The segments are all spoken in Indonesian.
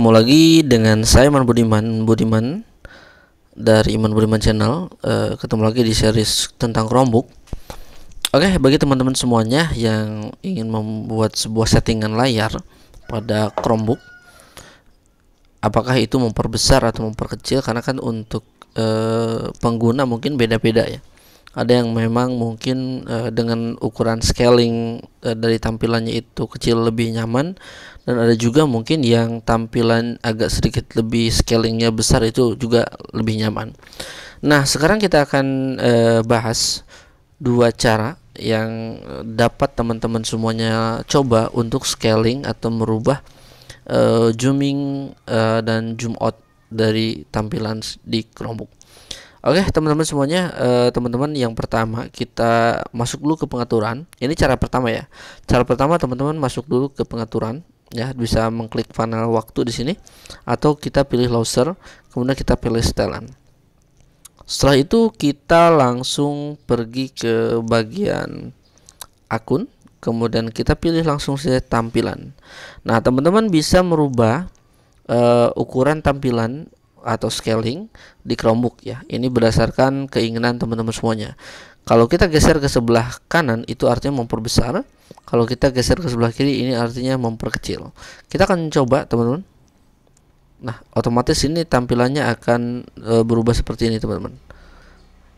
ketemu lagi dengan saya Iman Budiman Budiman dari Iman Budiman Channel e, ketemu lagi di series tentang Chromebook oke bagi teman-teman semuanya yang ingin membuat sebuah settingan layar pada Chromebook apakah itu memperbesar atau memperkecil karena kan untuk e, pengguna mungkin beda-beda ya ada yang memang mungkin uh, dengan ukuran scaling uh, dari tampilannya itu kecil lebih nyaman dan ada juga mungkin yang tampilan agak sedikit lebih scalingnya besar itu juga lebih nyaman. Nah sekarang kita akan uh, bahas dua cara yang dapat teman-teman semuanya coba untuk scaling atau merubah uh, zooming uh, dan zoom out dari tampilan di Chromebook. Oke teman-teman semuanya teman eh, teman-teman yang pertama kita masuk dulu ke pengaturan ini cara pertama ya cara pertama teman-teman masuk dulu ke pengaturan ya bisa mengklik panel waktu di sini atau kita pilih loser kemudian kita pilih setelan setelah itu kita langsung pergi ke bagian akun kemudian kita pilih langsung saja tampilan nah teman-teman bisa merubah uh, ukuran tampilan atau scaling di Chromebook ya. Ini berdasarkan keinginan teman-teman semuanya. Kalau kita geser ke sebelah kanan itu artinya memperbesar. Kalau kita geser ke sebelah kiri ini artinya memperkecil. Kita akan coba teman-teman. Nah, otomatis ini tampilannya akan e, berubah seperti ini teman-teman.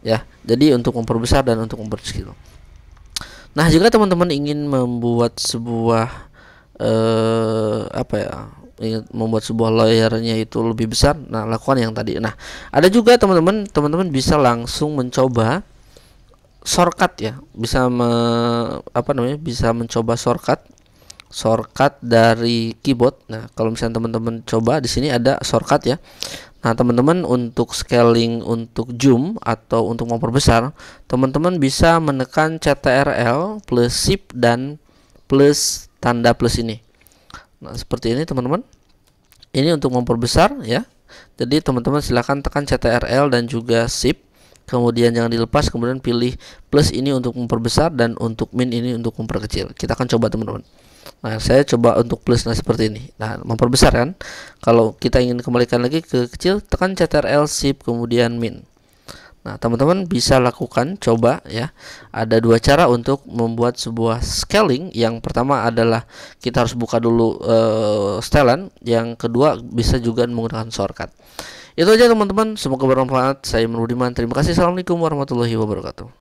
Ya, jadi untuk memperbesar dan untuk memperkecil. Nah, jika teman-teman ingin membuat sebuah e, apa ya? Iya, membuat sebuah layarnya itu lebih besar nah lakukan yang tadi nah ada juga teman-teman teman-teman bisa langsung mencoba shortcut ya bisa me, apa namanya bisa mencoba shortcut shortcut dari keyboard nah kalau misalnya teman-teman coba di sini ada shortcut ya nah teman-teman untuk scaling untuk zoom atau untuk memperbesar teman-teman bisa menekan CTRL plus shift dan plus tanda plus ini Nah, seperti ini teman-teman. Ini untuk memperbesar ya. Jadi teman-teman silahkan tekan CTRL dan juga Shift. Kemudian jangan dilepas, kemudian pilih plus ini untuk memperbesar dan untuk min ini untuk memperkecil. Kita akan coba teman-teman. Nah, saya coba untuk plus nah seperti ini. Nah, memperbesar kan. Kalau kita ingin kembalikan lagi ke kecil, tekan CTRL Shift kemudian min. Nah, teman-teman bisa lakukan coba ya. Ada dua cara untuk membuat sebuah scaling. Yang pertama adalah kita harus buka dulu uh, setelan, yang kedua bisa juga menggunakan shortcut. Itu aja teman-teman, semoga bermanfaat. Saya Rudiman, terima kasih. Assalamualaikum warahmatullahi wabarakatuh.